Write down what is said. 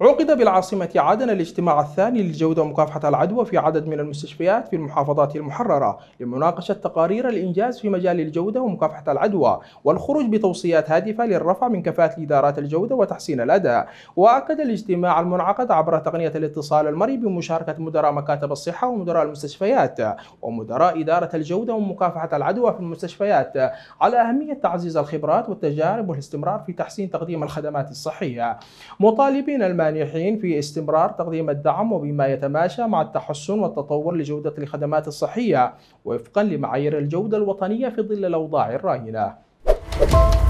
عقد بالعاصمة عدن الاجتماع الثاني للجودة ومكافحة العدوى في عدد من المستشفيات في المحافظات المحررة لمناقشة تقارير الإنجاز في مجال الجودة ومكافحة العدوى والخروج بتوصيات هادفة للرفع من كفاءة إدارات الجودة وتحسين الأداء وأكد الاجتماع المنعقد عبر تقنية الاتصال المرئي بمشاركة مدراء مكاتب الصحة ومدراء المستشفيات ومدراء إدارة الجودة ومكافحة العدوى في المستشفيات على أهمية تعزيز الخبرات والتجارب والاستمرار في تحسين تقديم الخدمات الصحية مطالبين المانحين في استمرار تقديم الدعم وبما يتماشى مع التحسن والتطور لجودة الخدمات الصحية وفقا لمعايير الجودة الوطنية في ظل الأوضاع الراهنة.